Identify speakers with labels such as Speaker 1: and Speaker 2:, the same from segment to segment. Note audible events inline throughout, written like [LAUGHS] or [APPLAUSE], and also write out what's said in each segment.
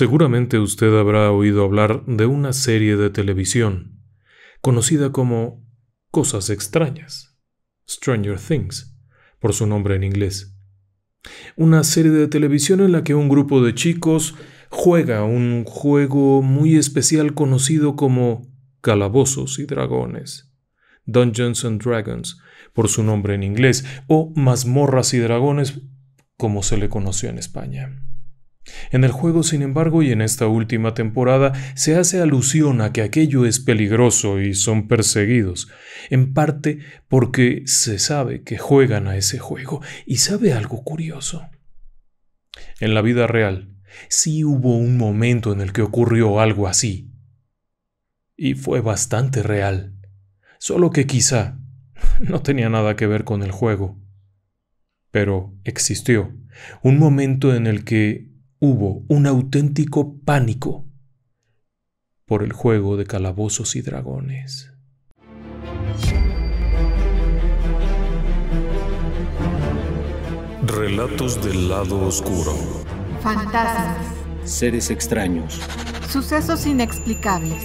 Speaker 1: Seguramente usted habrá oído hablar de una serie de televisión conocida como Cosas extrañas, Stranger Things, por su nombre en inglés. Una serie de televisión en la que un grupo de chicos juega un juego muy especial conocido como Calabozos y Dragones, Dungeons and Dragons, por su nombre en inglés, o Mazmorras y Dragones, como se le conoció en España. En el juego, sin embargo, y en esta última temporada, se hace alusión a que aquello es peligroso y son perseguidos, en parte porque se sabe que juegan a ese juego. Y sabe algo curioso. En la vida real, sí hubo un momento en el que ocurrió algo así. Y fue bastante real. Solo que quizá no tenía nada que ver con el juego. Pero existió un momento en el que hubo un auténtico pánico por el juego de calabozos y dragones. Relatos del lado oscuro. Fantasmas. Seres extraños. Sucesos inexplicables.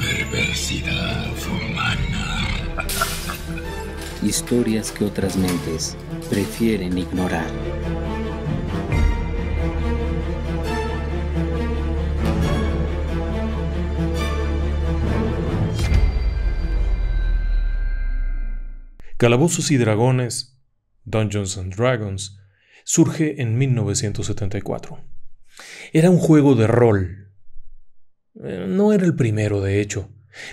Speaker 1: Perversidad humana. Historias que otras mentes prefieren ignorar. Calabozos y Dragones, Dungeons and Dragons, surge en 1974. Era un juego de rol. Eh, no era el primero, de hecho,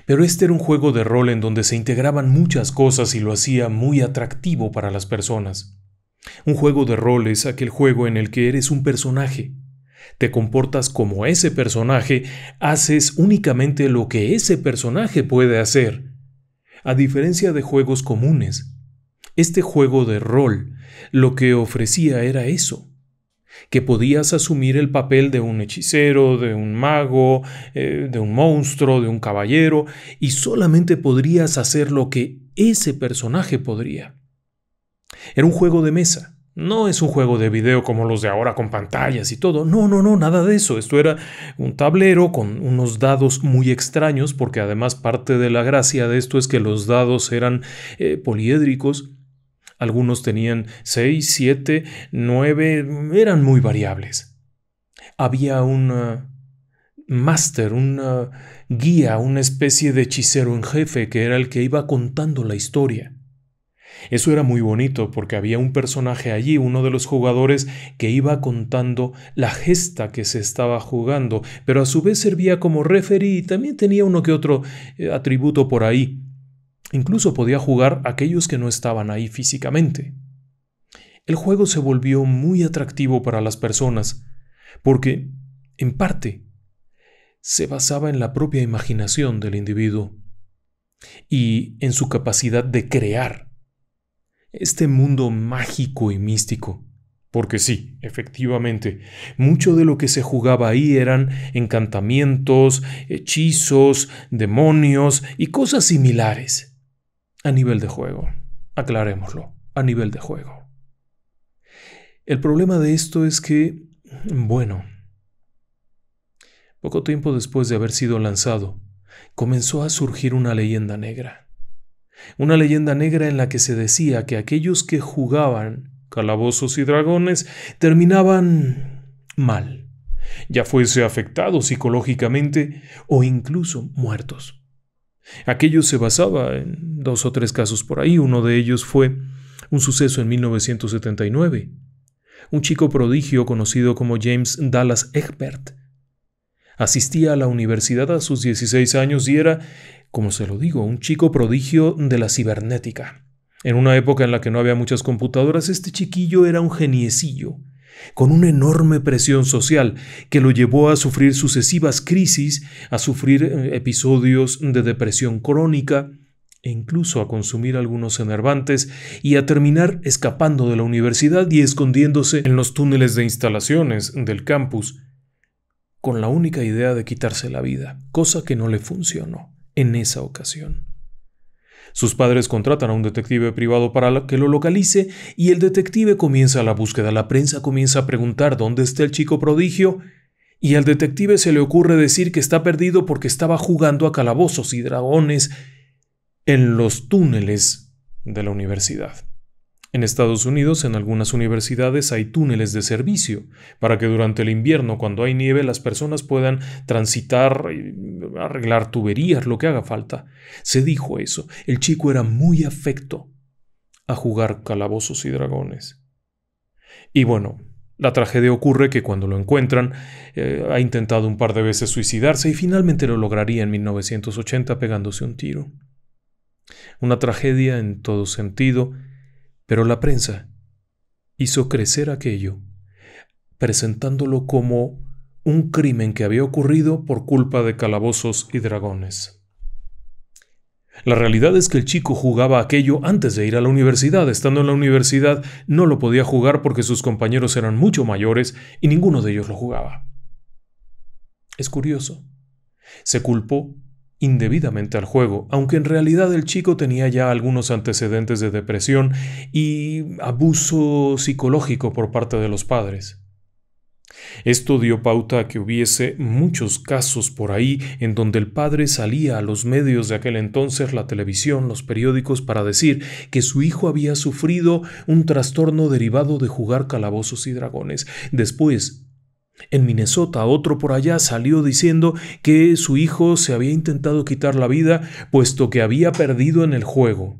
Speaker 1: pero este era un juego de rol en donde se integraban muchas cosas y lo hacía muy atractivo para las personas. Un juego de rol es aquel juego en el que eres un personaje. Te comportas como ese personaje, haces únicamente lo que ese personaje puede hacer, a diferencia de juegos comunes, este juego de rol lo que ofrecía era eso, que podías asumir el papel de un hechicero, de un mago, eh, de un monstruo, de un caballero, y solamente podrías hacer lo que ese personaje podría. Era un juego de mesa, no es un juego de video como los de ahora con pantallas y todo. No, no, no, nada de eso. Esto era un tablero con unos dados muy extraños, porque además parte de la gracia de esto es que los dados eran poliedricos. Eh, poliédricos. Algunos tenían 6, 7, 9, eran muy variables. Había un ah, máster, un ah, guía, una especie de hechicero en jefe que era el que iba contando la historia. Eso era muy bonito porque había un personaje allí, uno de los jugadores, que iba contando la gesta que se estaba jugando, pero a su vez servía como referee y también tenía uno que otro eh, atributo por ahí. Incluso podía jugar aquellos que no estaban ahí físicamente. El juego se volvió muy atractivo para las personas, porque, en parte, se basaba en la propia imaginación del individuo y en su capacidad de crear este mundo mágico y místico. Porque sí, efectivamente, mucho de lo que se jugaba ahí eran encantamientos, hechizos, demonios y cosas similares. A nivel de juego, aclarémoslo, a nivel de juego. El problema de esto es que, bueno, poco tiempo después de haber sido lanzado, comenzó a surgir una leyenda negra una leyenda negra en la que se decía que aquellos que jugaban calabozos y dragones terminaban mal, ya fuese afectados psicológicamente o incluso muertos. Aquello se basaba en dos o tres casos por ahí, uno de ellos fue un suceso en 1979. Un chico prodigio conocido como James Dallas Egbert asistía a la universidad a sus 16 años y era como se lo digo, un chico prodigio de la cibernética. En una época en la que no había muchas computadoras, este chiquillo era un geniecillo, con una enorme presión social que lo llevó a sufrir sucesivas crisis, a sufrir eh, episodios de depresión crónica, e incluso a consumir algunos enervantes y a terminar escapando de la universidad y escondiéndose en los túneles de instalaciones del campus, con la única idea de quitarse la vida, cosa que no le funcionó en esa ocasión. Sus padres contratan a un detective privado para que lo localice y el detective comienza la búsqueda. La prensa comienza a preguntar dónde está el chico prodigio y al detective se le ocurre decir que está perdido porque estaba jugando a calabozos y dragones en los túneles de la universidad. En Estados Unidos, en algunas universidades hay túneles de servicio, para que durante el invierno, cuando hay nieve, las personas puedan transitar, arreglar tuberías, lo que haga falta. Se dijo eso. El chico era muy afecto a jugar calabozos y dragones. Y bueno, la tragedia ocurre que cuando lo encuentran, eh, ha intentado un par de veces suicidarse y finalmente lo lograría en 1980 pegándose un tiro. Una tragedia en todo sentido, pero la prensa hizo crecer aquello, presentándolo como un crimen que había ocurrido por culpa de calabozos y dragones. La realidad es que el chico jugaba aquello antes de ir a la universidad. Estando en la universidad no lo podía jugar porque sus compañeros eran mucho mayores y ninguno de ellos lo jugaba. Es curioso. Se culpó indebidamente al juego, aunque en realidad el chico tenía ya algunos antecedentes de depresión y abuso psicológico por parte de los padres. Esto dio pauta a que hubiese muchos casos por ahí en donde el padre salía a los medios de aquel entonces, la televisión, los periódicos, para decir que su hijo había sufrido un trastorno derivado de jugar calabozos y dragones. Después, en Minnesota, otro por allá salió diciendo que su hijo se había intentado quitar la vida puesto que había perdido en el juego.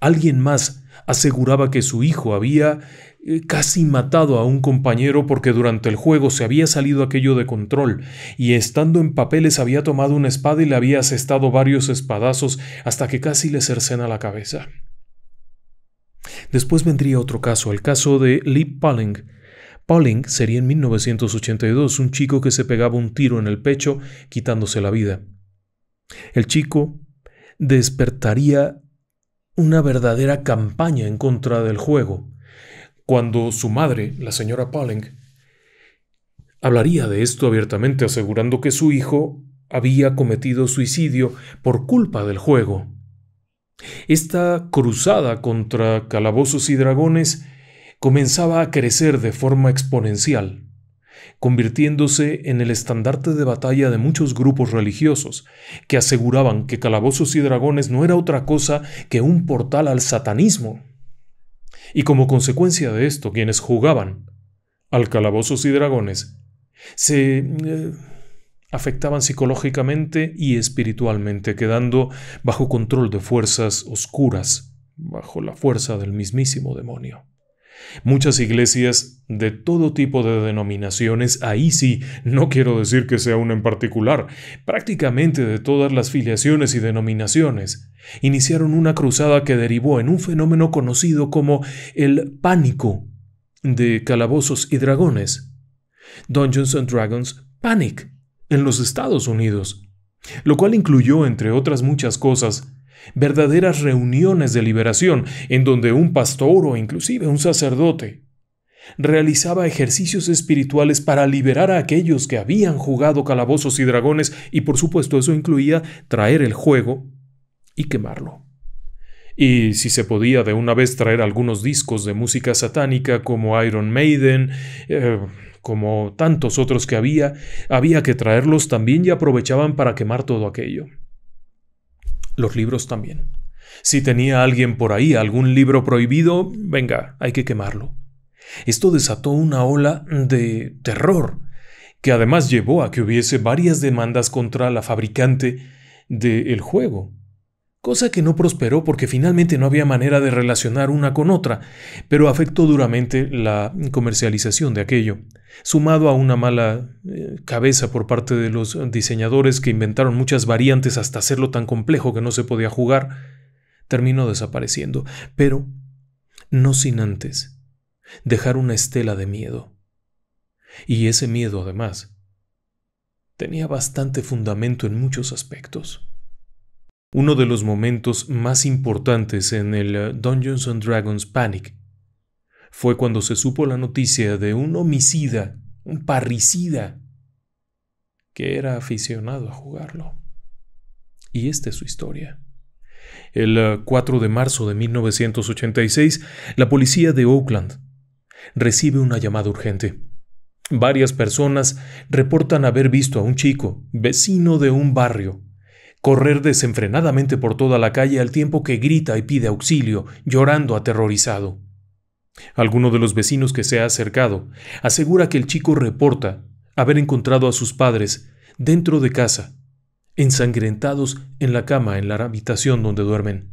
Speaker 1: Alguien más aseguraba que su hijo había eh, casi matado a un compañero porque durante el juego se había salido aquello de control y estando en papeles había tomado una espada y le había asestado varios espadazos hasta que casi le cercena la cabeza. Después vendría otro caso, el caso de Lee Palling, Pauling sería en 1982 un chico que se pegaba un tiro en el pecho quitándose la vida. El chico despertaría una verdadera campaña en contra del juego, cuando su madre, la señora Pauling, hablaría de esto abiertamente, asegurando que su hijo había cometido suicidio por culpa del juego. Esta cruzada contra calabozos y dragones comenzaba a crecer de forma exponencial, convirtiéndose en el estandarte de batalla de muchos grupos religiosos, que aseguraban que Calabozos y Dragones no era otra cosa que un portal al satanismo. Y como consecuencia de esto, quienes jugaban al Calabozos y Dragones se eh, afectaban psicológicamente y espiritualmente, quedando bajo control de fuerzas oscuras, bajo la fuerza del mismísimo demonio. Muchas iglesias de todo tipo de denominaciones, ahí sí, no quiero decir que sea una en particular, prácticamente de todas las filiaciones y denominaciones, iniciaron una cruzada que derivó en un fenómeno conocido como el pánico de calabozos y dragones. Dungeons and Dragons Panic en los Estados Unidos, lo cual incluyó, entre otras muchas cosas, verdaderas reuniones de liberación, en donde un pastor o inclusive un sacerdote realizaba ejercicios espirituales para liberar a aquellos que habían jugado calabozos y dragones, y por supuesto eso incluía traer el juego y quemarlo. Y si se podía de una vez traer algunos discos de música satánica como Iron Maiden, eh, como tantos otros que había, había que traerlos también y aprovechaban para quemar todo aquello los libros también. Si tenía alguien por ahí algún libro prohibido, venga, hay que quemarlo. Esto desató una ola de terror, que además llevó a que hubiese varias demandas contra la fabricante del juego, cosa que no prosperó porque finalmente no había manera de relacionar una con otra, pero afectó duramente la comercialización de aquello, sumado a una mala eh, cabeza por parte de los diseñadores que inventaron muchas variantes hasta hacerlo tan complejo que no se podía jugar, terminó desapareciendo, pero no sin antes dejar una estela de miedo. Y ese miedo, además, tenía bastante fundamento en muchos aspectos uno de los momentos más importantes en el eh, Dungeons and Dragons Panic fue cuando se supo la noticia de un homicida, un parricida, que era aficionado a jugarlo. Y esta es su historia. El 4 eh, de marzo de 1986, la policía de Oakland recibe una llamada urgente. Varias personas reportan haber visto a un chico, vecino de un barrio, correr desenfrenadamente por toda la calle al tiempo que grita y pide auxilio, llorando aterrorizado. Alguno de los vecinos que se ha acercado asegura que el chico reporta haber encontrado a sus padres dentro de casa, ensangrentados en la cama en la habitación donde duermen.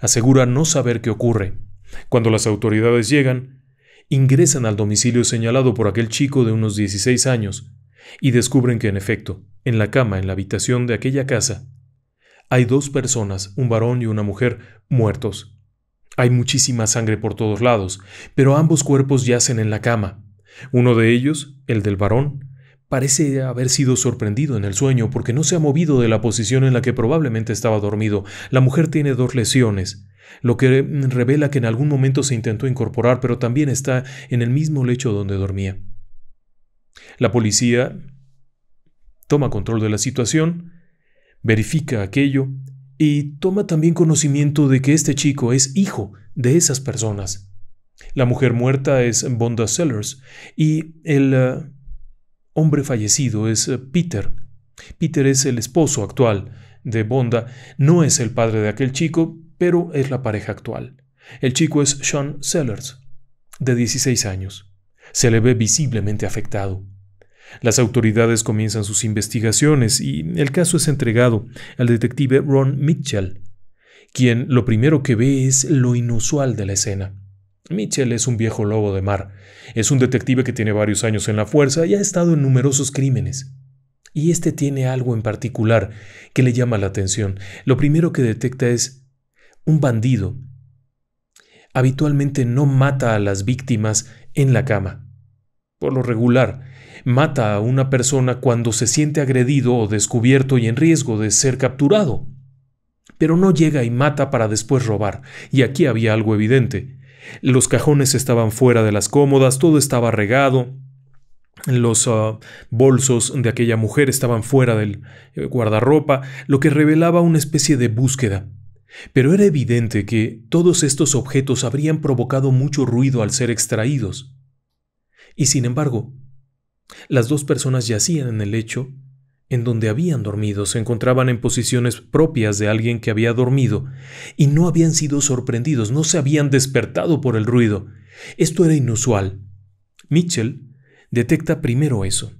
Speaker 1: Asegura no saber qué ocurre. Cuando las autoridades llegan, ingresan al domicilio señalado por aquel chico de unos 16 años y descubren que en efecto en la cama, en la habitación de aquella casa, hay dos personas, un varón y una mujer, muertos. Hay muchísima sangre por todos lados, pero ambos cuerpos yacen en la cama. Uno de ellos, el del varón, parece haber sido sorprendido en el sueño porque no se ha movido de la posición en la que probablemente estaba dormido. La mujer tiene dos lesiones, lo que revela que en algún momento se intentó incorporar, pero también está en el mismo lecho donde dormía. La policía toma control de la situación, verifica aquello y toma también conocimiento de que este chico es hijo de esas personas. La mujer muerta es Bonda Sellers y el eh, hombre fallecido es eh, Peter. Peter es el esposo actual de Bonda, no es el padre de aquel chico, pero es la pareja actual. El chico es Sean Sellers, de 16 años. Se le ve visiblemente afectado. Las autoridades comienzan sus investigaciones y el caso es entregado al detective Ron Mitchell, quien lo primero que ve es lo inusual de la escena. Mitchell es un viejo lobo de mar, es un detective que tiene varios años en la fuerza y ha estado en numerosos crímenes. Y este tiene algo en particular que le llama la atención. Lo primero que detecta es un bandido. Habitualmente no mata a las víctimas en la cama. Por lo regular, mata a una persona cuando se siente agredido o descubierto y en riesgo de ser capturado. Pero no llega y mata para después robar, y aquí había algo evidente. Los cajones estaban fuera de las cómodas, todo estaba regado, los ah, bolsos de aquella mujer estaban fuera del eh, guardarropa, lo que revelaba una especie de búsqueda. Pero era evidente que todos estos objetos habrían provocado mucho ruido al ser extraídos. Y sin embargo, las dos personas yacían en el lecho en donde habían dormido, se encontraban en posiciones propias de alguien que había dormido, y no habían sido sorprendidos, no se habían despertado por el ruido. Esto era inusual. Mitchell detecta primero eso.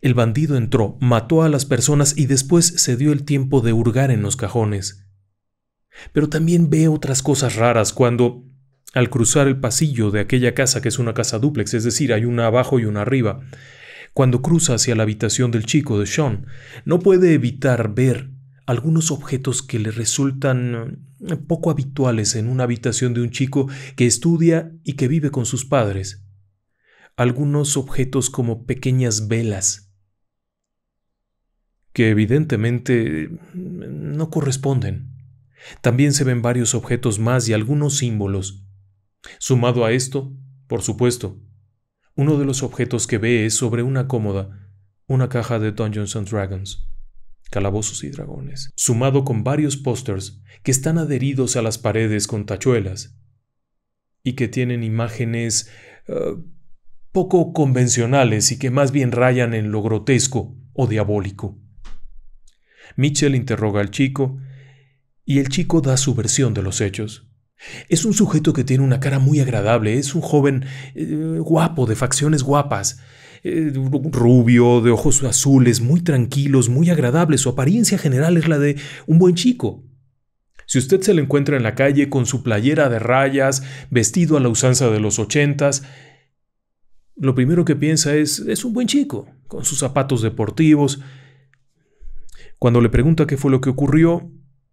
Speaker 1: El bandido entró, mató a las personas y después se dio el tiempo de hurgar en los cajones. Pero también ve otras cosas raras cuando al cruzar el pasillo de aquella casa que es una casa dúplex, es decir, hay una abajo y una arriba. Cuando cruza hacia la habitación del chico de Sean, no puede evitar ver algunos objetos que le resultan eh, poco habituales en una habitación de un chico que estudia y que vive con sus padres. Algunos objetos como pequeñas velas, que evidentemente eh, no corresponden. También se ven varios objetos más y algunos símbolos, Sumado a esto, por supuesto, uno de los objetos que ve es sobre una cómoda, una caja de Dungeons and Dragons, calabozos y dragones, sumado con varios pósters que están adheridos a las paredes con tachuelas y que tienen imágenes eh, poco convencionales y que más bien rayan en lo grotesco o diabólico. Mitchell interroga al chico y el chico da su versión de los hechos. Es un sujeto que tiene una cara muy agradable, es un joven eh, guapo, de facciones guapas, eh, rubio, de ojos azules, muy tranquilos, muy agradable, su apariencia general es la de un buen chico. Si usted se le encuentra en la calle con su playera de rayas, vestido a la usanza de los ochentas, lo primero que piensa es, es un buen chico, con sus zapatos deportivos. Cuando le pregunta qué fue lo que ocurrió,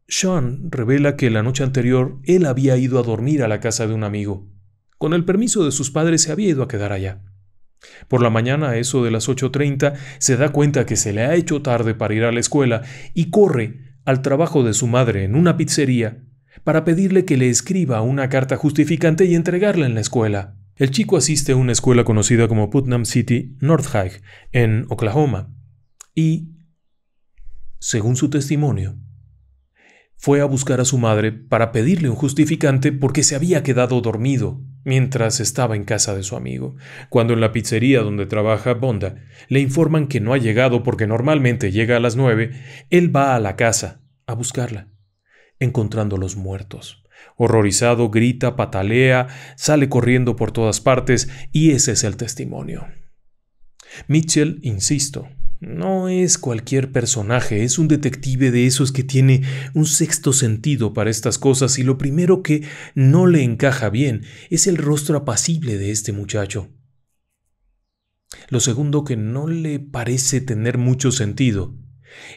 Speaker 1: sean revela que la noche anterior él había ido a dormir a la casa de un amigo. Con el permiso de sus padres se había ido a quedar allá. Por la mañana, a eso de las 8.30, se da cuenta que se le ha hecho tarde para ir a la escuela y corre al trabajo de su madre en una pizzería para pedirle que le escriba una carta justificante y entregarla en la escuela. El chico asiste a una escuela conocida como Putnam City North High, en Oklahoma, y, según su testimonio, fue a buscar a su madre para pedirle un justificante porque se había quedado dormido mientras estaba en casa de su amigo, cuando en la pizzería donde trabaja Bonda le informan que no ha llegado porque normalmente llega a las nueve, él va a la casa a buscarla, encontrando los muertos. Horrorizado, grita, patalea, sale corriendo por todas partes y ese es el testimonio. Mitchell, insisto, no es cualquier personaje, es un detective de esos que tiene un sexto sentido para estas cosas y lo primero que no le encaja bien es el rostro apacible de este muchacho. Lo segundo que no le parece tener mucho sentido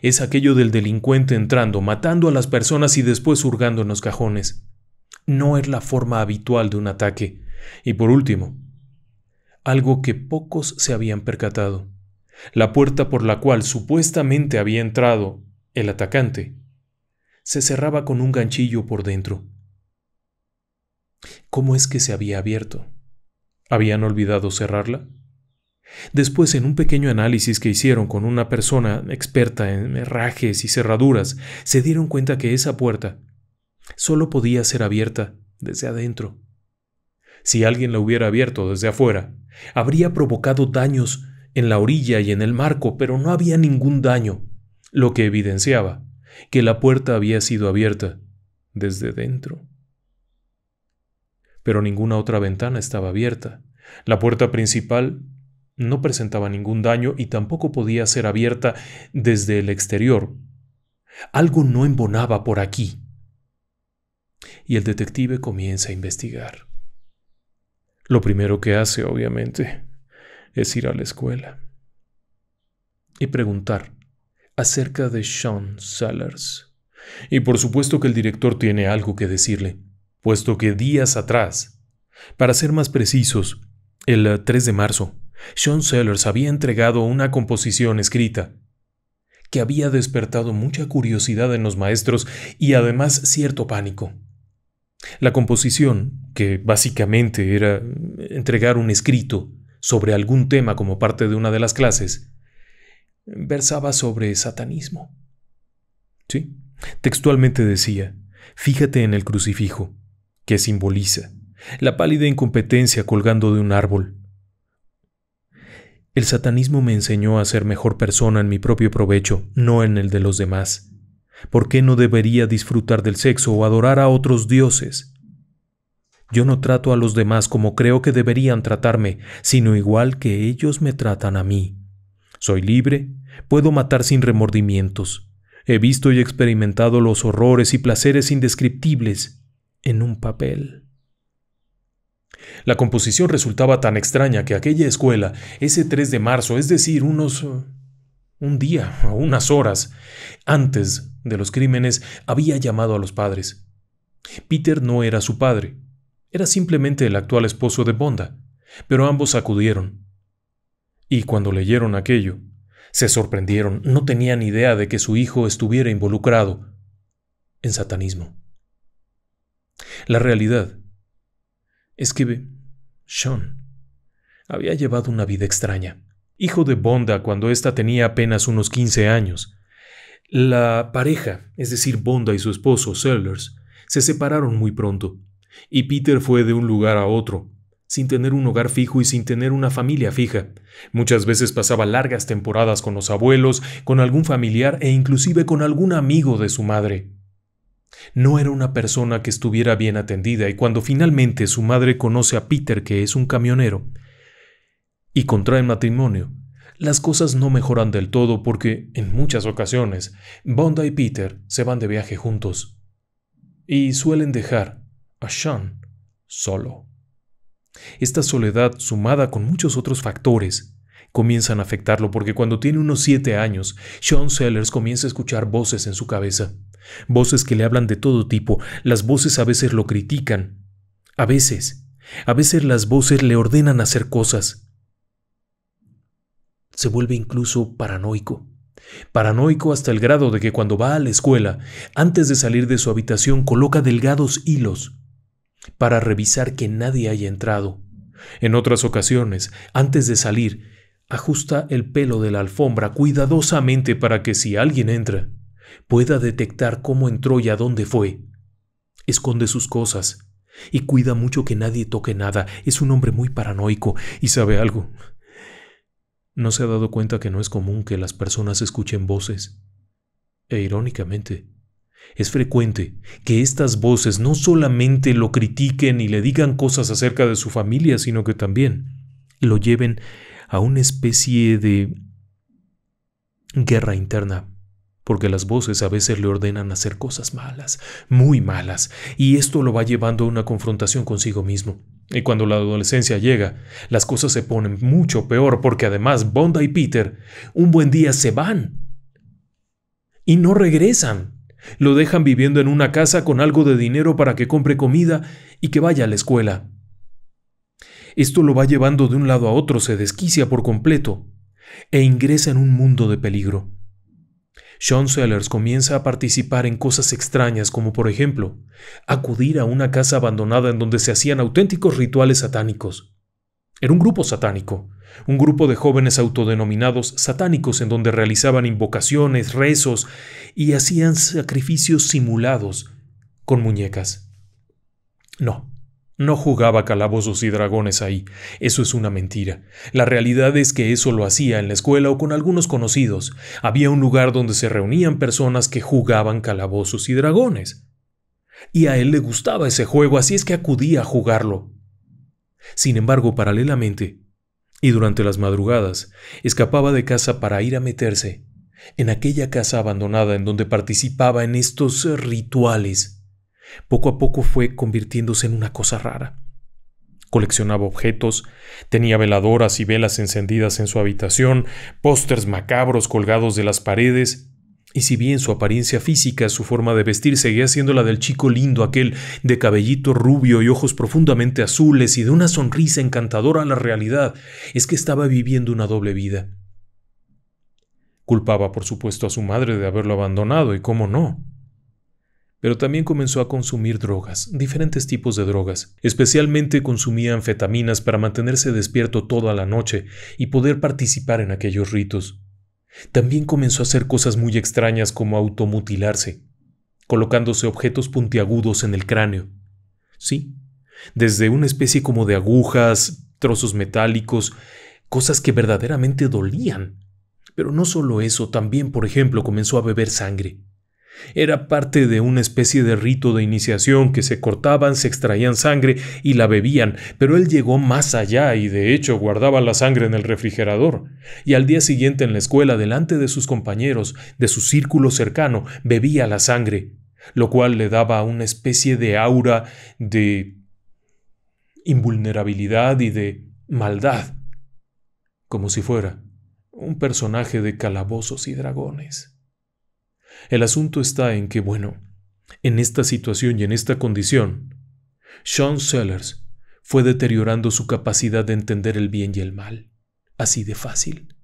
Speaker 1: es aquello del delincuente entrando, matando a las personas y después hurgando en los cajones. No es la forma habitual de un ataque. Y por último, algo que pocos se habían percatado la puerta por la cual supuestamente había entrado el atacante, se cerraba con un ganchillo por dentro. ¿Cómo es que se había abierto? ¿Habían olvidado cerrarla? Después, en un pequeño análisis que hicieron con una persona experta en herrajes y cerraduras, se dieron cuenta que esa puerta solo podía ser abierta desde adentro. Si alguien la hubiera abierto desde afuera, habría provocado daños en la orilla y en el marco, pero no había ningún daño, lo que evidenciaba que la puerta había sido abierta desde dentro. Pero ninguna otra ventana estaba abierta. La puerta principal no presentaba ningún daño y tampoco podía ser abierta desde el exterior. Algo no embonaba por aquí. Y el detective comienza a investigar. Lo primero que hace, obviamente, es ir a la escuela y preguntar acerca de Sean Sellers. Y por supuesto que el director tiene algo que decirle, puesto que días atrás, para ser más precisos, el 3 eh, de marzo, Sean Sellers había entregado una composición escrita que había despertado mucha curiosidad en los maestros y además cierto pánico. La composición, que básicamente era entregar un escrito, sobre algún tema como parte de una de las clases, versaba sobre satanismo. Sí, textualmente decía, fíjate en el crucifijo, que simboliza la pálida incompetencia colgando de un árbol. El satanismo me enseñó a ser mejor persona en mi propio provecho, no en el de los demás. ¿Por qué no debería disfrutar del sexo o adorar a otros dioses? Yo no trato a los demás como creo que deberían tratarme, sino igual que ellos me tratan a mí. Soy libre, puedo matar sin remordimientos. He visto y experimentado los horrores y placeres indescriptibles en un papel. La composición resultaba tan extraña que aquella escuela, ese 3 de marzo, es decir, unos... un día o [LAUGHS] unas horas antes de los crímenes, había llamado a los padres. Peter no era su padre, era simplemente el actual esposo de Bonda, pero ambos acudieron. Y cuando leyeron aquello, se sorprendieron, no tenían idea de que su hijo estuviera involucrado en satanismo. La realidad es que Sean había llevado una vida extraña. Hijo de Bonda cuando ésta tenía apenas unos 15 años. La pareja, es decir, Bonda y su esposo, Sellers, se separaron muy pronto y Peter fue de un lugar a otro, sin tener un hogar fijo y sin tener una familia fija. Muchas veces pasaba largas temporadas con los abuelos, con algún familiar e inclusive con algún amigo de su madre. No era una persona que estuviera bien atendida y cuando finalmente su madre conoce a Peter, que es un camionero, y contrae matrimonio, las cosas no mejoran del todo porque, en muchas ocasiones, Bonda y Peter se van de viaje juntos. Y suelen dejar a Sean solo. Esta soledad, sumada con muchos otros factores, comienzan a afectarlo porque cuando tiene unos siete años, Sean Sellers comienza a escuchar voces en su cabeza. Voces que le hablan de todo tipo, las voces a veces lo critican, a veces, a veces las voces le ordenan hacer cosas. Se vuelve incluso paranoico. Paranoico hasta el grado de que cuando va a la escuela, antes de salir de su habitación coloca delgados hilos para revisar que nadie haya entrado. En otras ocasiones, antes de salir, ajusta el pelo de la alfombra cuidadosamente para que si alguien entra, pueda detectar cómo entró y a dónde fue. Esconde sus cosas y cuida mucho que nadie toque nada. Es un hombre muy paranoico y sabe algo. No se ha dado cuenta que no es común que las personas escuchen voces. E irónicamente, es frecuente que estas voces no solamente lo critiquen y le digan cosas acerca de su familia, sino que también lo lleven a una especie de guerra interna, porque las voces a veces le ordenan hacer cosas malas, muy malas, y esto lo va llevando a una confrontación consigo mismo. Y cuando la adolescencia llega, las cosas se ponen mucho peor porque además Bonda y Peter un buen día se van y no regresan. Lo dejan viviendo en una casa con algo de dinero para que compre comida y que vaya a la escuela. Esto lo va llevando de un lado a otro, se desquicia por completo e ingresa en un mundo de peligro. Sean Sellers comienza a participar en cosas extrañas como por ejemplo acudir a una casa abandonada en donde se hacían auténticos rituales satánicos. Era un grupo satánico, un grupo de jóvenes autodenominados satánicos en donde realizaban invocaciones, rezos y hacían sacrificios simulados con muñecas. No, no jugaba calabozos y dragones ahí. Eso es una mentira. La realidad es que eso lo hacía en la escuela o con algunos conocidos. Había un lugar donde se reunían personas que jugaban calabozos y dragones. Y a él le gustaba ese juego, así es que acudía a jugarlo. Sin embargo, paralelamente, y durante las madrugadas escapaba de casa para ir a meterse en aquella casa abandonada en donde participaba en estos rituales. Poco a poco fue convirtiéndose en una cosa rara. Coleccionaba objetos, tenía veladoras y velas encendidas en su habitación, pósters macabros colgados de las paredes, y si bien su apariencia física, su forma de vestir seguía siendo la del chico lindo aquel, de cabellito rubio y ojos profundamente azules y de una sonrisa encantadora a la realidad, es que estaba viviendo una doble vida. Culpaba, por supuesto, a su madre de haberlo abandonado, y cómo no. Pero también comenzó a consumir drogas, diferentes tipos de drogas. Especialmente consumía anfetaminas para mantenerse despierto toda la noche y poder participar en aquellos ritos. También comenzó a hacer cosas muy extrañas como automutilarse, colocándose objetos puntiagudos en el cráneo. Sí, desde una especie como de agujas, trozos metálicos, cosas que verdaderamente dolían. Pero no solo eso, también, por ejemplo, comenzó a beber sangre. Era parte de una especie de rito de iniciación que se cortaban, se extraían sangre y la bebían, pero él llegó más allá y de hecho guardaba la sangre en el refrigerador. Y al día siguiente en la escuela, delante de sus compañeros, de su círculo cercano, bebía la sangre, lo cual le daba una especie de aura de invulnerabilidad y de maldad, como si fuera un personaje de calabozos y dragones. El asunto está en que, bueno, en esta situación y en esta condición, Sean Sellers fue deteriorando su capacidad de entender el bien y el mal. Así de fácil.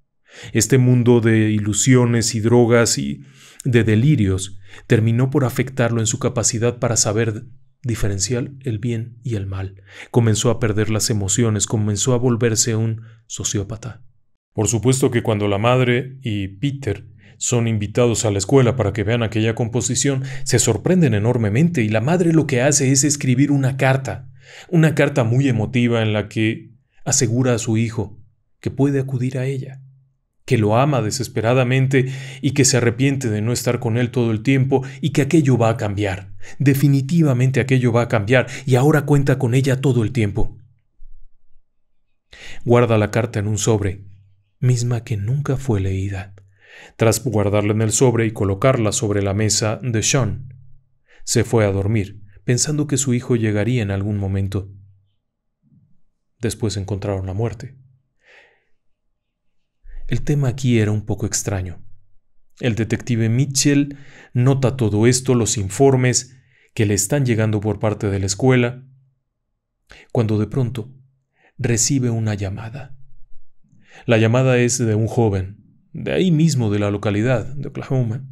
Speaker 1: Este mundo de ilusiones y drogas y de delirios terminó por afectarlo en su capacidad para saber diferenciar el bien y el mal. Comenzó a perder las emociones, comenzó a volverse un sociópata. Por supuesto que cuando la madre y Peter son invitados a la escuela para que vean aquella composición, se sorprenden enormemente y la madre lo que hace es escribir una carta, una carta muy emotiva en la que asegura a su hijo que puede acudir a ella, que lo ama desesperadamente y que se arrepiente de no estar con él todo el tiempo y que aquello va a cambiar, definitivamente aquello va a cambiar y ahora cuenta con ella todo el tiempo. Guarda la carta en un sobre, misma que nunca fue leída tras guardarla en el sobre y colocarla sobre la mesa de Sean, se fue a dormir, pensando que su hijo llegaría en algún momento. Después encontraron la muerte. El tema aquí era un poco extraño. El detective Mitchell nota todo esto, los informes que le están llegando por parte de la escuela, cuando de pronto recibe una llamada. La llamada es de un joven, de ahí mismo de la localidad de Oklahoma.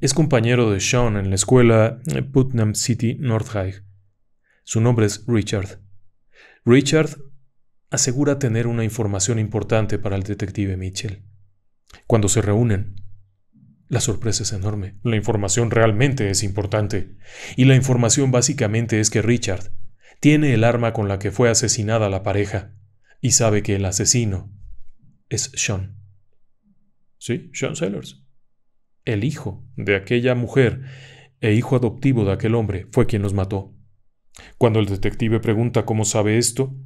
Speaker 1: Es compañero de Sean en la escuela Putnam City North High. Su nombre es Richard. Richard asegura tener una información importante para el detective Mitchell. Cuando se reúnen, la sorpresa es enorme. La información realmente es importante. Y la información básicamente es que Richard tiene el arma con la que fue asesinada la pareja y sabe que el asesino es Sean. ¿sí? Sean Sellers. El hijo de aquella mujer e hijo adoptivo de aquel hombre fue quien los mató. Cuando el detective pregunta cómo sabe esto,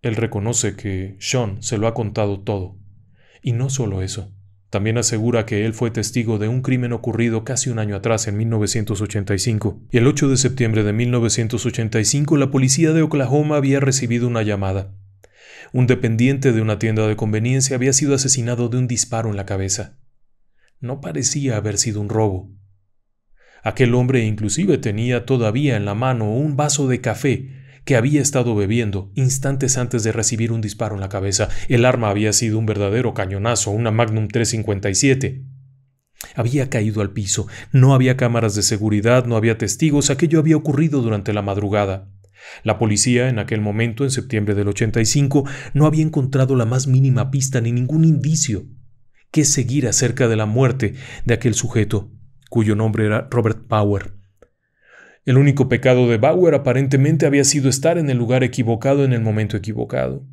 Speaker 1: él reconoce que Sean se lo ha contado todo. Y no solo eso, también asegura que él fue testigo de un crimen ocurrido casi un año atrás, en 1985. Y el 8 de septiembre de 1985 la policía de Oklahoma había recibido una llamada. Un dependiente de una tienda de conveniencia había sido asesinado de un disparo en la cabeza. No parecía haber sido un robo. Aquel hombre inclusive tenía todavía en la mano un vaso de café que había estado bebiendo instantes antes de recibir un disparo en la cabeza. El arma había sido un verdadero cañonazo, una Magnum 357. Había caído al piso. No había cámaras de seguridad, no había testigos. Aquello había ocurrido durante la madrugada. La policía en aquel momento, en septiembre del 85, no había encontrado la más mínima pista ni ningún indicio que seguir acerca de la muerte de aquel sujeto, cuyo nombre era Robert Bauer. El único pecado de Bauer aparentemente había sido estar en el lugar equivocado en el momento equivocado.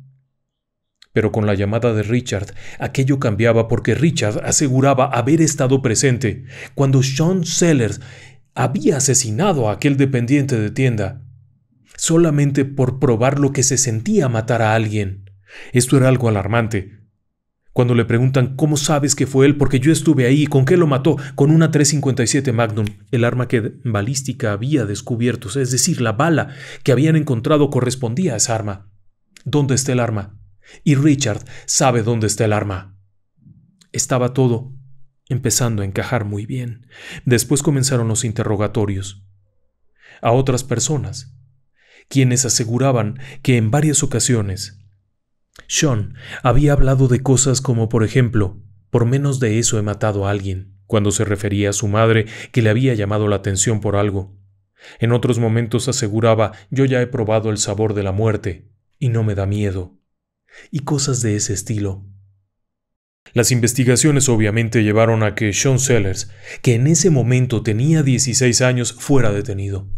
Speaker 1: Pero con la llamada de Richard, aquello cambiaba porque Richard aseguraba haber estado presente cuando Sean Sellers había asesinado a aquel dependiente de tienda solamente por probar lo que se sentía matar a alguien. Esto era algo alarmante. Cuando le preguntan cómo sabes que fue él, porque yo estuve ahí, ¿con qué lo mató? Con una 357 Magnum, el arma que balística había descubierto, es decir, la bala que habían encontrado correspondía a esa arma. ¿Dónde está el arma? Y Richard sabe dónde está el arma. Estaba todo empezando a encajar muy bien. Después comenzaron los interrogatorios. A otras personas quienes aseguraban que en varias ocasiones Sean había hablado de cosas como, por ejemplo, por menos de eso he matado a alguien, cuando se refería a su madre que le había llamado la atención por algo. En otros momentos aseguraba yo ya he probado el sabor de la muerte, y no me da miedo. Y cosas de ese estilo. Las investigaciones obviamente llevaron a que Sean Sellers, que en ese momento tenía 16 años, fuera detenido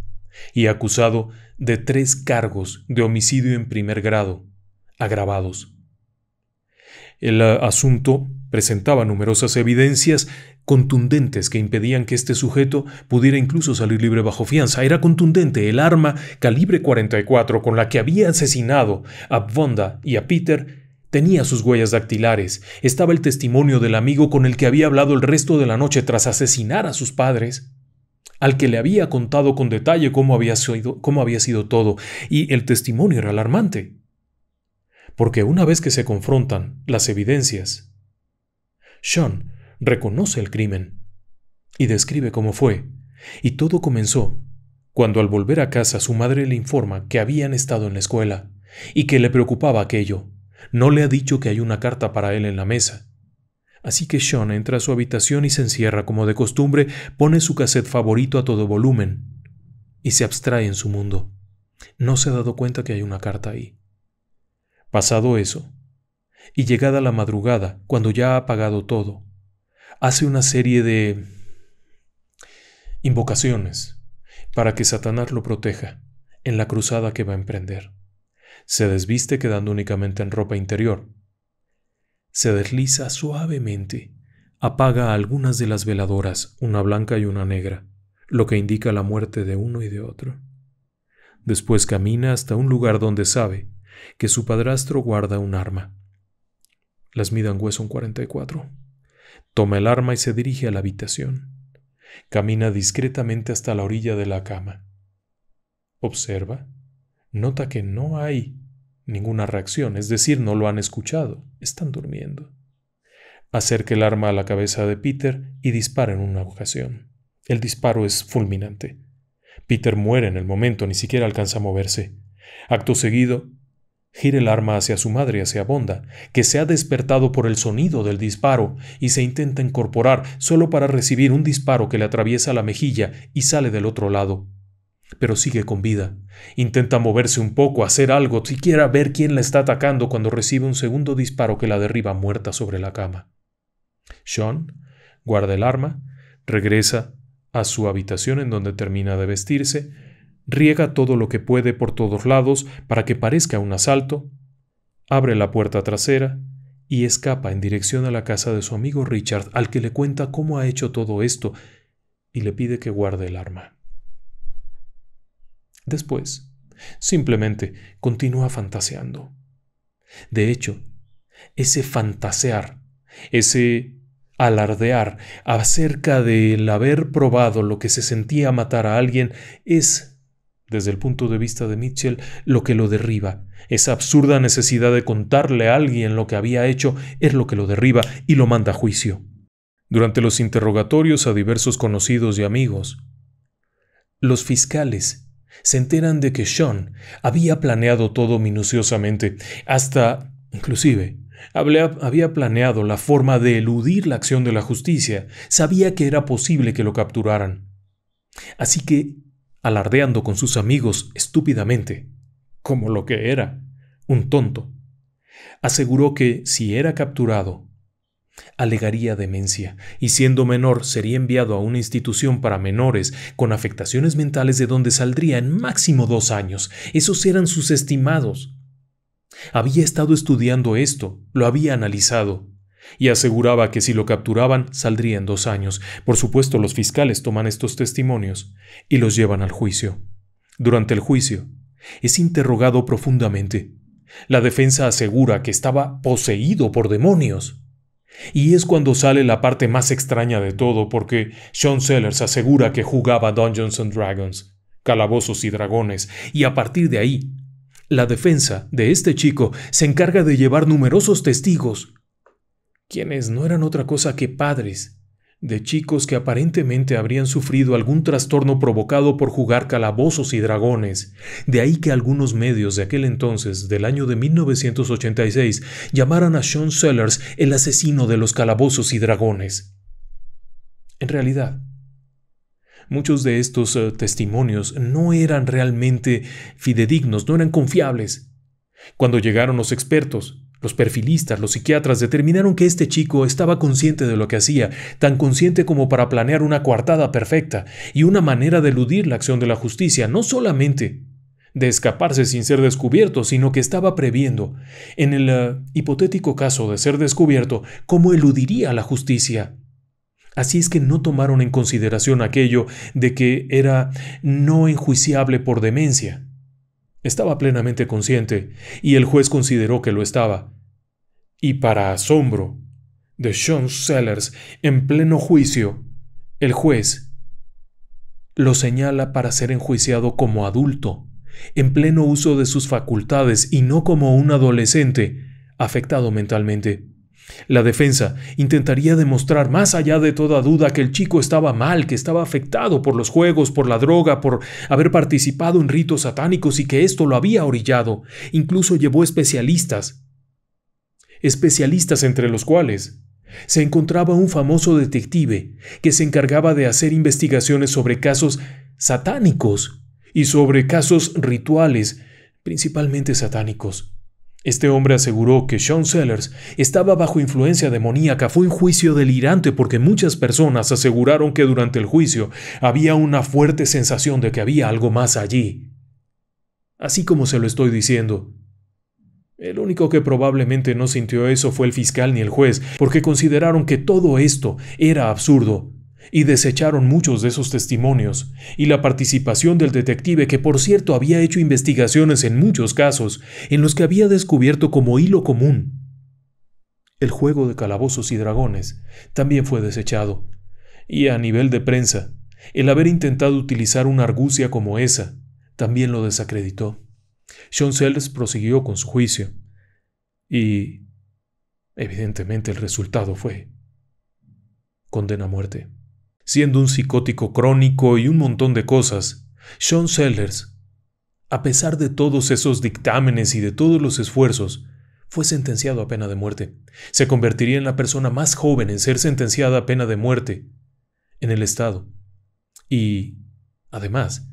Speaker 1: y acusado de tres cargos de homicidio en primer grado, agravados. El eh, asunto presentaba numerosas evidencias contundentes que impedían que este sujeto pudiera incluso salir libre bajo fianza. Era contundente el arma calibre 44 con la que había asesinado a Vonda y a Peter Tenía sus huellas dactilares, estaba el testimonio del amigo con el que había hablado el resto de la noche tras asesinar a sus padres al que le había contado con detalle cómo había sido, cómo había sido todo, y el testimonio era alarmante. Porque una vez que se confrontan las evidencias, Sean reconoce el crimen y describe cómo fue, y todo comenzó cuando al volver a casa su madre le informa que habían estado en la escuela y que le preocupaba aquello. No le ha dicho que hay una carta para él en la mesa, Así que Sean entra a su habitación y se encierra como de costumbre, pone su cassette favorito a todo volumen y se abstrae en su mundo. No se ha dado cuenta que hay una carta ahí. Pasado eso, y llegada la madrugada, cuando ya ha apagado todo, hace una serie de invocaciones para que Satanás lo proteja en la cruzada que va a emprender. Se desviste quedando únicamente en ropa interior, se desliza suavemente. Apaga algunas de las veladoras, una blanca y una negra, lo que indica la muerte de uno y de otro. Después camina hasta un lugar donde sabe que su padrastro guarda un arma. Las hueso son 44. Toma el arma y se dirige a la habitación. Camina discretamente hasta la orilla de la cama. Observa. Nota que no hay Ninguna reacción, es decir, no lo han escuchado, están durmiendo. Acerca el arma a la cabeza de Peter y dispara en una ocasión. El disparo es fulminante. Peter muere en el momento, ni siquiera alcanza a moverse. Acto seguido, gira el arma hacia su madre, hacia Bonda, que se ha despertado por el sonido del disparo y se intenta incorporar solo para recibir un disparo que le atraviesa la mejilla y sale del otro lado, pero sigue con vida. Intenta moverse un poco, hacer algo, siquiera ver quién la está atacando cuando recibe un segundo disparo que la derriba muerta sobre la cama. Sean guarda el arma, regresa a su habitación en donde termina de vestirse, riega todo lo que puede por todos lados para que parezca un asalto, abre la puerta trasera y escapa en dirección a la casa de su amigo Richard, al que le cuenta cómo ha hecho todo esto y le pide que guarde el arma. Después, simplemente continúa fantaseando. De hecho, ese fantasear, ese alardear acerca del haber probado lo que se sentía matar a alguien es, desde el punto de vista de Mitchell, lo que lo derriba. Esa absurda necesidad de contarle a alguien lo que había hecho es lo que lo derriba y lo manda a juicio. Durante los interrogatorios a diversos conocidos y amigos, los fiscales se enteran de que Sean había planeado todo minuciosamente, hasta, inclusive, había planeado la forma de eludir la acción de la justicia, sabía que era posible que lo capturaran. Así que, alardeando con sus amigos estúpidamente, como lo que era, un tonto, aseguró que si era capturado, alegaría demencia, y siendo menor sería enviado a una institución para menores con afectaciones mentales de donde saldría en máximo dos años. Esos eran sus estimados. Había estado estudiando esto, lo había analizado, y aseguraba que si lo capturaban saldría en dos años. Por supuesto, los fiscales toman estos testimonios y los llevan al juicio. Durante el juicio, es interrogado profundamente. La defensa asegura que estaba poseído por demonios. Y es cuando sale la parte más extraña de todo, porque Sean Sellers asegura que jugaba Dungeons and Dragons, Calabozos y Dragones, y a partir de ahí, la defensa de este chico se encarga de llevar numerosos testigos, quienes no eran otra cosa que padres de chicos que aparentemente habrían sufrido algún trastorno provocado por jugar calabozos y dragones. De ahí que algunos medios de aquel entonces, del año de 1986, llamaran a Sean Sellers el asesino de los calabozos y dragones. En realidad, muchos de estos eh, testimonios no eran realmente fidedignos, no eran confiables. Cuando llegaron los expertos, los perfilistas, los psiquiatras determinaron que este chico estaba consciente de lo que hacía, tan consciente como para planear una coartada perfecta y una manera de eludir la acción de la justicia, no solamente de escaparse sin ser descubierto, sino que estaba previendo, en el eh, hipotético caso de ser descubierto, cómo eludiría la justicia. Así es que no tomaron en consideración aquello de que era no enjuiciable por demencia. Estaba plenamente consciente, y el juez consideró que lo estaba. Y para asombro de Sean Sellers, en pleno juicio, el juez lo señala para ser enjuiciado como adulto, en pleno uso de sus facultades y no como un adolescente afectado mentalmente. La defensa intentaría demostrar más allá de toda duda que el chico estaba mal, que estaba afectado por los juegos, por la droga, por haber participado en ritos satánicos y que esto lo había orillado. Incluso llevó especialistas. Especialistas entre los cuales se encontraba un famoso detective que se encargaba de hacer investigaciones sobre casos satánicos y sobre casos rituales, principalmente satánicos. Este hombre aseguró que Sean Sellers estaba bajo influencia demoníaca. Fue un juicio delirante porque muchas personas aseguraron que durante el juicio había una fuerte sensación de que había algo más allí. Así como se lo estoy diciendo. El único que probablemente no sintió eso fue el fiscal ni el juez, porque consideraron que todo esto era absurdo y desecharon muchos de esos testimonios, y la participación del detective que por cierto había hecho investigaciones en muchos casos en los que había descubierto como hilo común. El juego de calabozos y dragones también fue desechado, y a nivel de prensa, el haber intentado utilizar una argucia como esa también lo desacreditó. Sean Sellers prosiguió con su juicio, y evidentemente el resultado fue condena a muerte siendo un psicótico crónico y un montón de cosas, Sean Sellers, a pesar de todos esos dictámenes y de todos los esfuerzos, fue sentenciado a pena de muerte. Se convertiría en la persona más joven en ser sentenciada a pena de muerte en el Estado. Y, además,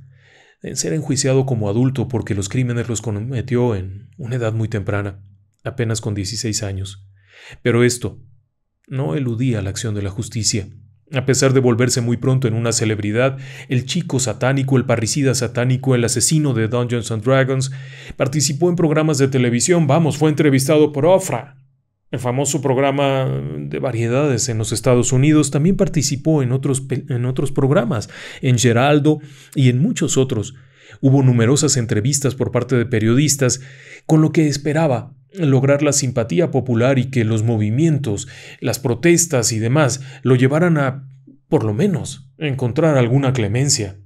Speaker 1: en ser enjuiciado como adulto porque los crímenes los cometió en una edad muy temprana, apenas con 16 años. Pero esto no eludía la acción de la justicia. A pesar de volverse muy pronto en una celebridad, el chico satánico, el parricida satánico, el asesino de Dungeons and Dragons, participó en programas de televisión, vamos, fue entrevistado por Ofra. El famoso programa de variedades en los Estados Unidos también participó en otros, en otros programas, en Geraldo y en muchos otros. Hubo numerosas entrevistas por parte de periodistas, con lo que esperaba lograr la simpatía popular y que los movimientos, las protestas y demás lo llevaran a, por lo menos, encontrar alguna clemencia.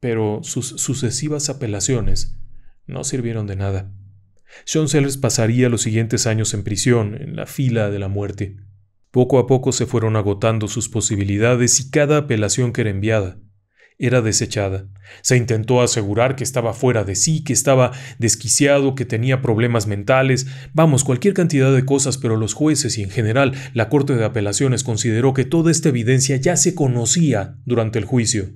Speaker 1: Pero sus sucesivas apelaciones no sirvieron de nada. Sean Sellers pasaría los siguientes años en prisión, en la fila de la muerte. Poco a poco se fueron agotando sus posibilidades y cada apelación que era enviada, era desechada. Se intentó asegurar que estaba fuera de sí, que estaba desquiciado, que tenía problemas mentales, vamos, cualquier cantidad de cosas, pero los jueces y en general la Corte de Apelaciones consideró que toda esta evidencia ya se conocía durante el juicio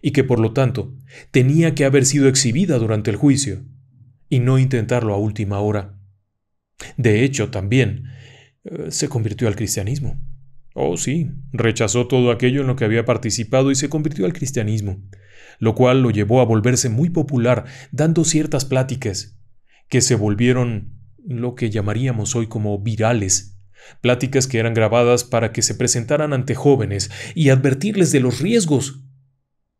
Speaker 1: y que por lo tanto tenía que haber sido exhibida durante el juicio y no intentarlo a última hora. De hecho, también eh, se convirtió al cristianismo. Oh, sí, rechazó todo aquello en lo que había participado y se convirtió al cristianismo, lo cual lo llevó a volverse muy popular, dando ciertas pláticas, que se volvieron lo que llamaríamos hoy como virales, pláticas que eran grabadas para que se presentaran ante jóvenes y advertirles de los riesgos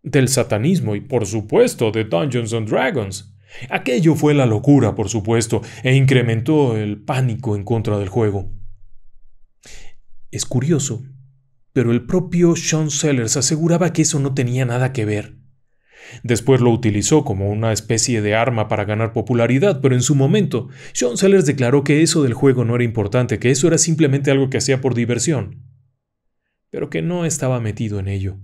Speaker 1: del satanismo y por supuesto de Dungeons and Dragons. Aquello fue la locura, por supuesto, e incrementó el pánico en contra del juego. Es curioso, pero el propio Sean Sellers aseguraba que eso no tenía nada que ver. Después lo utilizó como una especie de arma para ganar popularidad, pero en su momento, Sean Sellers declaró que eso del juego no era importante, que eso era simplemente algo que hacía por diversión, pero que no estaba metido en ello.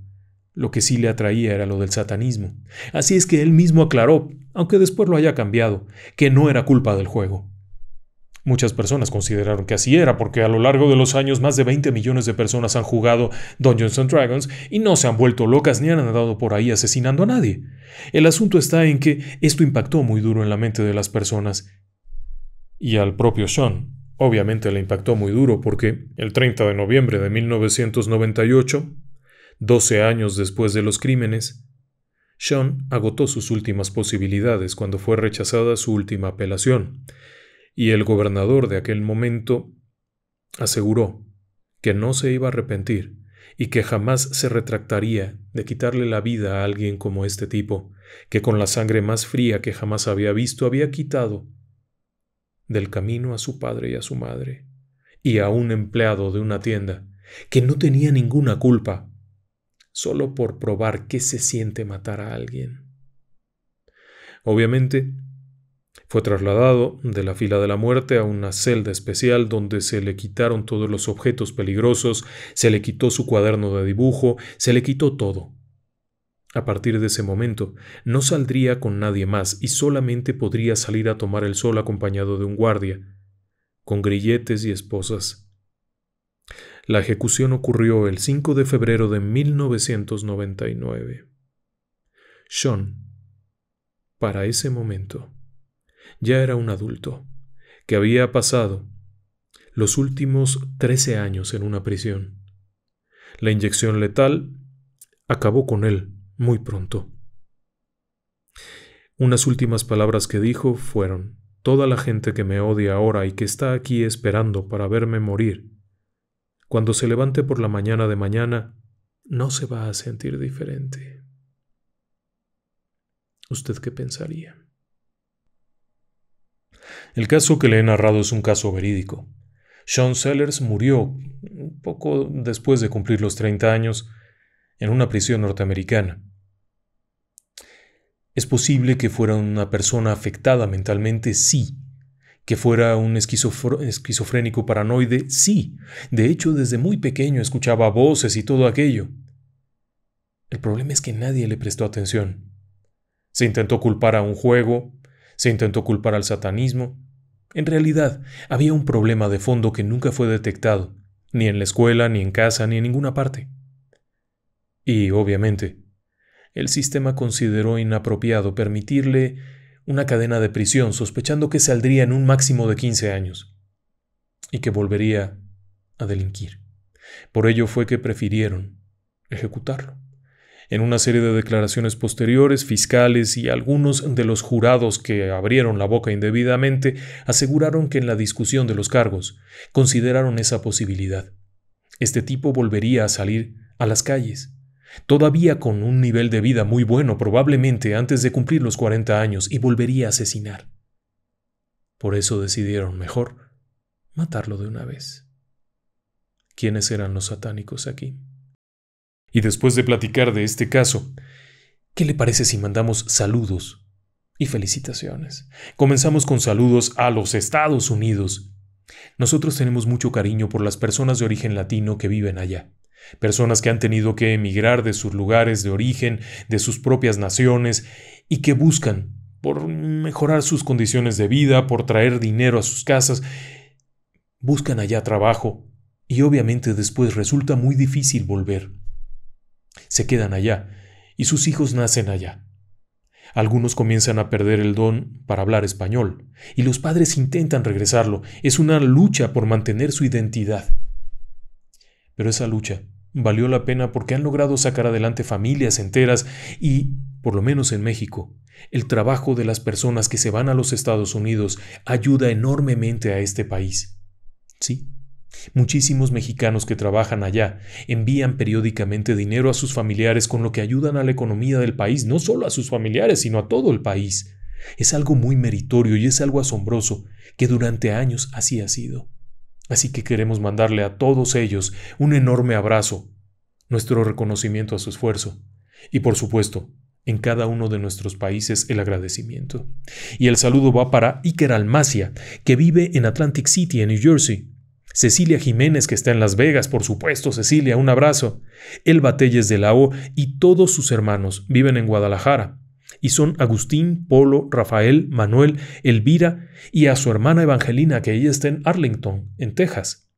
Speaker 1: Lo que sí le atraía era lo del satanismo. Así es que él mismo aclaró, aunque después lo haya cambiado, que no era culpa del juego. Muchas personas consideraron que así era porque a lo largo de los años más de 20 millones de personas han jugado Dungeons and Dragons y no se han vuelto locas ni han andado por ahí asesinando a nadie. El asunto está en que esto impactó muy duro en la mente de las personas y al propio Sean. Obviamente le impactó muy duro porque el 30 de noviembre de 1998, 12 años después de los crímenes, Sean agotó sus últimas posibilidades cuando fue rechazada su última apelación y el gobernador de aquel momento aseguró que no se iba a arrepentir y que jamás se retractaría de quitarle la vida a alguien como este tipo, que con la sangre más fría que jamás había visto había quitado del camino a su padre y a su madre, y a un empleado de una tienda, que no tenía ninguna culpa, solo por probar que se siente matar a alguien. Obviamente, fue trasladado de la fila de la muerte a una celda especial donde se le quitaron todos los objetos peligrosos, se le quitó su cuaderno de dibujo, se le quitó todo. A partir de ese momento, no saldría con nadie más y solamente podría salir a tomar el sol acompañado de un guardia, con grilletes y esposas. La ejecución ocurrió el 5 de febrero de 1999. Sean, para ese momento, ya era un adulto, que había pasado los últimos 13 años en una prisión. La inyección letal acabó con él muy pronto. Unas últimas palabras que dijo fueron, Toda la gente que me odia ahora y que está aquí esperando para verme morir, cuando se levante por la mañana de mañana, no se va a sentir diferente. ¿Usted qué pensaría? El caso que le he narrado es un caso verídico. Sean Sellers murió poco después de cumplir los 30 años en una prisión norteamericana. Es posible que fuera una persona afectada mentalmente, sí. Que fuera un esquizofrénico paranoide, sí. De hecho, desde muy pequeño escuchaba voces y todo aquello. El problema es que nadie le prestó atención. Se intentó culpar a un juego, se intentó culpar al satanismo. En realidad, había un problema de fondo que nunca fue detectado, ni en la escuela, ni en casa, ni en ninguna parte. Y, obviamente, el sistema consideró inapropiado permitirle una cadena de prisión, sospechando que saldría en un máximo de 15 años y que volvería a delinquir. Por ello fue que prefirieron ejecutarlo. En una serie de declaraciones posteriores, fiscales y algunos de los jurados que abrieron la boca indebidamente aseguraron que en la discusión de los cargos consideraron esa posibilidad. Este tipo volvería a salir a las calles, todavía con un nivel de vida muy bueno probablemente antes de cumplir los 40 años y volvería a asesinar. Por eso decidieron mejor matarlo de una vez. ¿Quiénes eran los satánicos aquí? Y después de platicar de este caso, ¿qué le parece si mandamos saludos y felicitaciones? Comenzamos con saludos a los Estados Unidos. Nosotros tenemos mucho cariño por las personas de origen latino que viven allá, personas que han tenido que emigrar de sus lugares de origen, de sus propias naciones, y que buscan, por mejorar sus condiciones de vida, por traer dinero a sus casas, buscan allá trabajo, y obviamente después resulta muy difícil volver. Se quedan allá, y sus hijos nacen allá. Algunos comienzan a perder el don para hablar español, y los padres intentan regresarlo. Es una lucha por mantener su identidad. Pero esa lucha valió la pena porque han logrado sacar adelante familias enteras y, por lo menos en México, el trabajo de las personas que se van a los Estados Unidos ayuda enormemente a este país. Sí, Muchísimos mexicanos que trabajan allá envían periódicamente dinero a sus familiares con lo que ayudan a la economía del país, no solo a sus familiares, sino a todo el país. Es algo muy meritorio y es algo asombroso que durante años así ha sido. Así que queremos mandarle a todos ellos un enorme abrazo, nuestro reconocimiento a su esfuerzo y por supuesto, en cada uno de nuestros países el agradecimiento. Y el saludo va para Iker Almacia, que vive en Atlantic City, en New Jersey. Cecilia Jiménez, que está en Las Vegas, por supuesto, Cecilia, un abrazo. Elba Telles de la O y todos sus hermanos viven en Guadalajara. Y son Agustín, Polo, Rafael, Manuel, Elvira y a su hermana Evangelina, que ella está en Arlington, en Texas.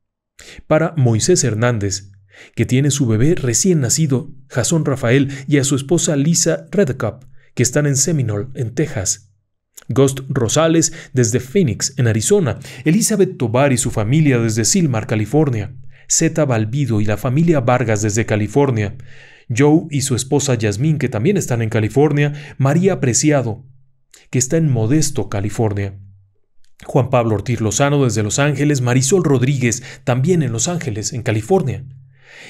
Speaker 1: Para Moisés Hernández, que tiene su bebé recién nacido, Jasón Rafael, y a su esposa Lisa Redcup, que están en Seminole, en Texas. Ghost Rosales desde Phoenix, en Arizona, Elizabeth Tobar y su familia desde Silmar, California, Zeta Balbido y la familia Vargas desde California, Joe y su esposa Yasmín, que también están en California, María Preciado, que está en Modesto, California. Juan Pablo Ortiz Lozano desde Los Ángeles, Marisol Rodríguez, también en Los Ángeles, en California.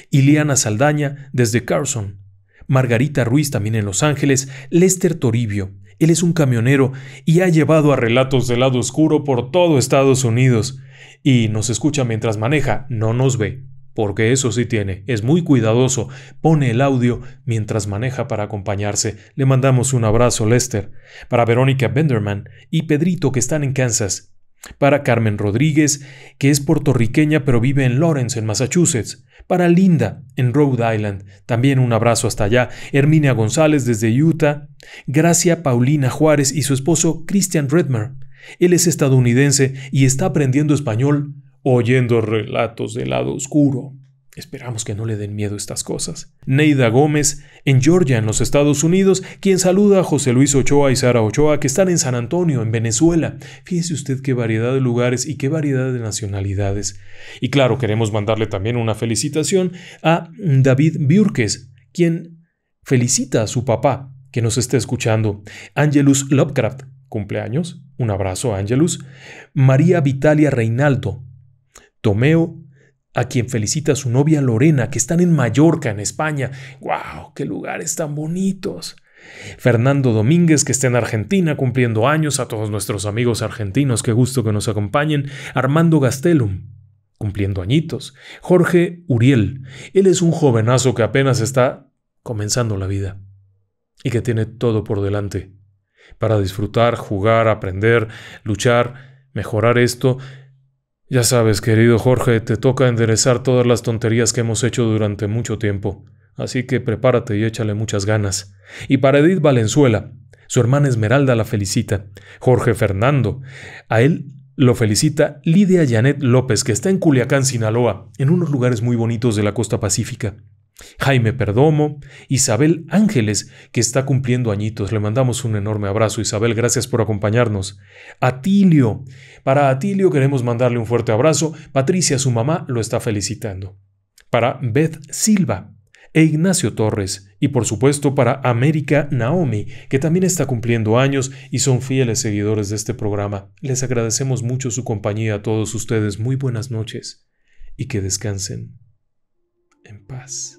Speaker 1: Ileana Saldaña desde Carson, Margarita Ruiz también en Los Ángeles, Lester Toribio, él es un camionero y ha llevado a relatos del lado oscuro por todo Estados Unidos. Y nos escucha mientras maneja, no nos ve. Porque eso sí tiene, es muy cuidadoso, pone el audio mientras maneja para acompañarse. Le mandamos un abrazo, Lester. Para Verónica Benderman y Pedrito que están en Kansas, para Carmen Rodríguez, que es puertorriqueña pero vive en Lawrence, en Massachusetts. Para Linda, en Rhode Island. También un abrazo hasta allá. Herminia González desde Utah. Gracia Paulina Juárez y su esposo Christian Redmer. Él es estadounidense y está aprendiendo español oyendo relatos del lado oscuro. Esperamos que no le den miedo estas cosas. Neida Gómez, en Georgia, en los Estados Unidos, quien saluda a José Luis Ochoa y Sara Ochoa, que están en San Antonio, en Venezuela. Fíjese usted qué variedad de lugares y qué variedad de nacionalidades. Y claro, queremos mandarle también una felicitación a David Biurques, quien felicita a su papá, que nos está escuchando. Angelus Lovecraft, cumpleaños. Un abrazo, Angelus. María Vitalia Reinaldo. Tomeo a quien felicita a su novia Lorena, que están en Mallorca, en España. ¡Wow! ¡Qué lugares tan bonitos! Fernando Domínguez, que está en Argentina cumpliendo años, a todos nuestros amigos argentinos, qué gusto que nos acompañen. Armando Gastelum, cumpliendo añitos. Jorge Uriel, él es un jovenazo que apenas está comenzando la vida y que tiene todo por delante para disfrutar, jugar, aprender, luchar, mejorar esto ya sabes, querido Jorge, te toca enderezar todas las tonterías que hemos hecho durante mucho tiempo. Así que prepárate y échale muchas ganas. Y para Edith Valenzuela, su hermana Esmeralda la felicita. Jorge Fernando. A él lo felicita Lidia Janet López, que está en Culiacán, Sinaloa, en unos lugares muy bonitos de la costa pacífica. Jaime Perdomo, Isabel Ángeles, que está cumpliendo añitos. Le mandamos un enorme abrazo, Isabel, gracias por acompañarnos. Atilio, para Atilio queremos mandarle un fuerte abrazo. Patricia, su mamá, lo está felicitando. Para Beth Silva e Ignacio Torres, y por supuesto para América Naomi, que también está cumpliendo años y son fieles seguidores de este programa. Les agradecemos mucho su compañía a todos ustedes. Muy buenas noches y que descansen en paz.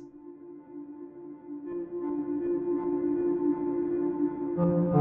Speaker 1: Thank you.